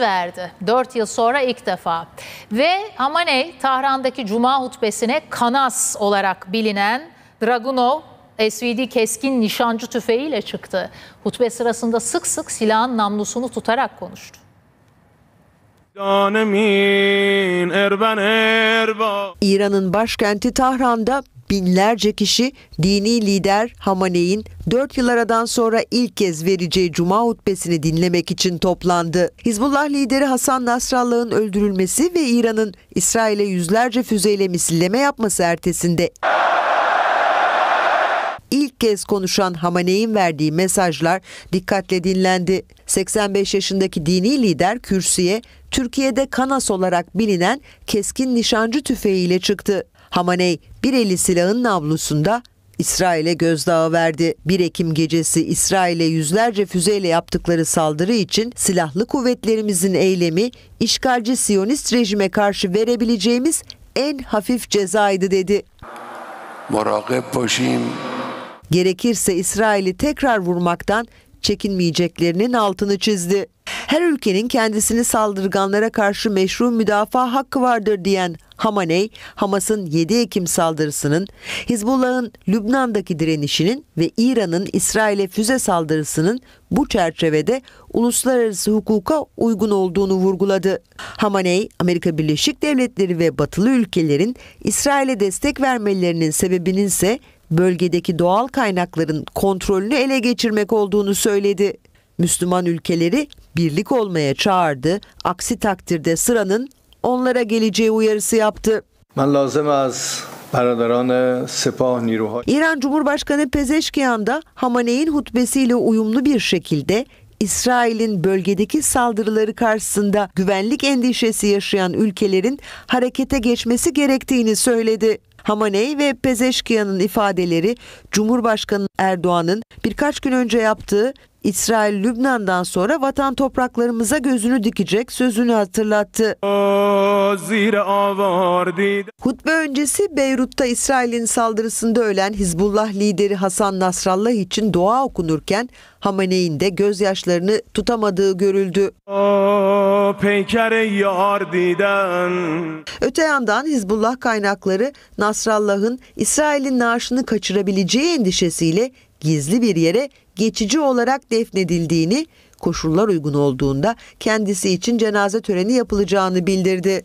verdi. Dört yıl sonra ilk defa. Ve Hamaney Tahran'daki Cuma hutbesine Kanas olarak bilinen Dragunov SVD keskin nişancı tüfeğiyle çıktı. Hutbe sırasında sık sık silahın namlusunu tutarak konuştu. Er er İran'ın başkenti Tahran'da binlerce kişi dini lider Hamaney'in 4 yıl aradan sonra ilk kez vereceği cuma hutbesini dinlemek için toplandı. Hizbullah lideri Hasan Nasrallah'ın öldürülmesi ve İran'ın İsrail'e yüzlerce füzeyle misilleme yapması ertesinde ilk kez konuşan Hamaney'in verdiği mesajlar dikkatle dinlendi. 85 yaşındaki dini lider kürsüye Türkiye'de Kanas olarak bilinen keskin nişancı tüfeğiyle çıktı. Hamaney bir eli silahın nablusunda İsrail'e gözdağı verdi. 1 Ekim gecesi İsrail'e yüzlerce füzeyle yaptıkları saldırı için silahlı kuvvetlerimizin eylemi işgalci Siyonist rejime karşı verebileceğimiz en hafif cezaydı dedi. Gerekirse İsrail'i tekrar vurmaktan çekinmeyeceklerinin altını çizdi. Her ülkenin kendisini saldırganlara karşı meşru müdafaa hakkı vardır diyen Hamaney, Hamas'ın 7 Ekim saldırısının, Hizbullah'ın Lübnan'daki direnişinin ve İran'ın İsrail'e füze saldırısının bu çerçevede uluslararası hukuka uygun olduğunu vurguladı. Hamaney, Amerika Birleşik Devletleri ve batılı ülkelerin İsrail'e destek vermelerinin sebebinin ise bölgedeki doğal kaynakların kontrolünü ele geçirmek olduğunu söyledi. Müslüman ülkeleri birlik olmaya çağırdı. Aksi takdirde sıranın onlara geleceği uyarısı yaptı. Ben lazım az İran Cumhurbaşkanı Pezeşkiyan da Hamane'in hutbesiyle uyumlu bir şekilde İsrail'in bölgedeki saldırıları karşısında güvenlik endişesi yaşayan ülkelerin harekete geçmesi gerektiğini söyledi. Hamaney ve Pezeşkiyan'ın ifadeleri Cumhurbaşkanı Erdoğan'ın birkaç gün önce yaptığı İsrail Lübnan'dan sonra vatan topraklarımıza gözünü dikecek sözünü hatırlattı. Hutbe öncesi Beyrut'ta İsrail'in saldırısında ölen Hizbullah lideri Hasan Nasrallah için dua okunurken Hamaney'in de gözyaşlarını tutamadığı görüldü. Öte yandan Hizbullah kaynakları Nasrallah'ın İsrail'in naaşını kaçırabileceği endişesiyle gizli bir yere geçici olarak defnedildiğini, koşullar uygun olduğunda kendisi için cenaze töreni yapılacağını bildirdi.